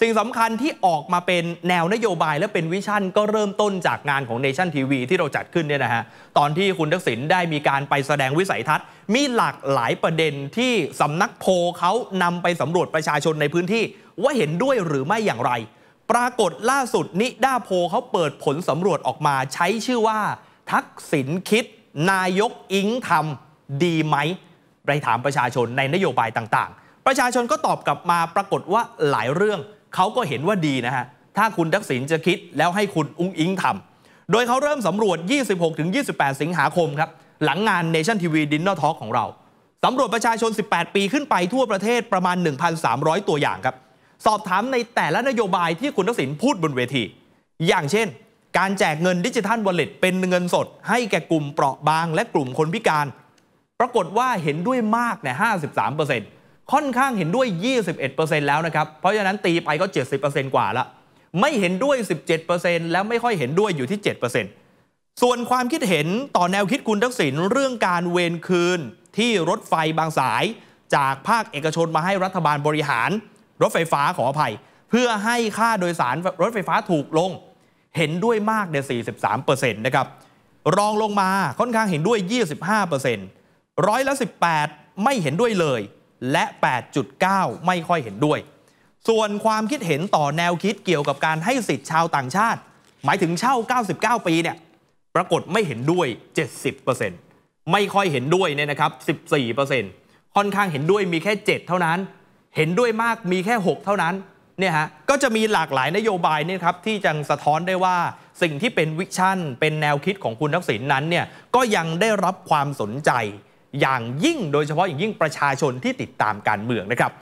สิ่งสำคัญที่ออกมาเป็นแนวนโยบายและเป็นวิชั่นก็เริ่มต้นจากงานของเนชั่นทีวีที่เราจัดขึ้นเนี่ยนะฮะ ตอนที่คุณทักษิณได้มีการไปแสดงวิสัยทัศน์ มีหลากหลายประเด็นที่สำนักโพเขานำไปสำรวจประชาชนในพื้นที่ว่าเห็นด้วยหรือไม่อย่างไร ปรากฏล่าสุดนิด้าโพเขาเปิดผลสำรวจออกมาใช้ชื่อว่า ทักษิณคิด นายกอิงทำดีไหมไปถามประชาชนในนโยบายต่างๆ ประชาชนก็ตอบกลับมาปรากฏว่าหลายเรื่องเขาก็เห็นว่าดีนะฮะ ถ้าคุณทักษิณจะคิดแล้วให้คุณอุ้งอิงทำ โดยเขาเริ่มสำรวจ 26-28 สิงหาคมครับ หลังงานเนชั่นทีวีดินเนอร์ทอลของเรา สำรวจประชาชน 18 ปีขึ้นไปทั่วประเทศประมาณ 1,300 ตัวอย่างครับ สอบถามในแต่ละนโยบายที่คุณทักษิณพูดบนเวที อย่างเช่น การแจกเงินดิจิทัลวอลเล็ตเป็นเงินสด ให้แก่กลุ่มเปราะบางและกลุ่มคนพิการ ปรากฏว่าเห็นด้วยมากเน53ค่อนข้างเห็นด้วย 21%แล้วนะครับ เพราะฉะนั้นตีไปก็ 70%กว่าละ ไม่เห็นด้วย 17%แล้วไม่ค่อยเห็นด้วยอยู่ที่ 7%ส่วนความคิดเห็นต่อแนวคิดคุณทักษิณเรื่องการเวนคืนที่รถไฟบางสาย จากภาคเอกชนมาให้รัฐบาลบริหาร รถไฟฟ้าขออภัย เพื่อให้ค่าโดยสารรถไฟฟ้าถูกลง เห็นด้วยมากเดี43%นะครับ รองลงมาค่อนข้างเห็นด้วย 25%ร้อยละ 18 ไม่เห็นด้วยเลยและ 8.9 ไม่ค่อยเห็นด้วย ส่วนความคิดเห็นต่อแนวคิดเกี่ยวกับการให้สิทธิ์ชาวต่างชาติ หมายถึงเช่า 99 ปี เนี่ย ปรากฏไม่เห็นด้วย 70%ไม่ค่อยเห็นด้วย เนี่ยนะครับ 14%ค่อนข้างเห็นด้วยมีแค่ 7 เท่านั้น เห็นด้วยมากมีแค่ 6 เท่านั้น เนี่ยฮะ ก็จะมีหลากหลายนโยบายเนี่ยครับ ที่จังสะท้อนได้ว่าสิ่งที่เป็นวิชั่น เป็นแนวคิดของคุณทักษิณนั้น เนี่ย ก็ยังได้รับความสนใจอย่างยิ่งโดยเฉพาะอย่างยิ่งประชาชนที่ติดตามการเมืองนะครับ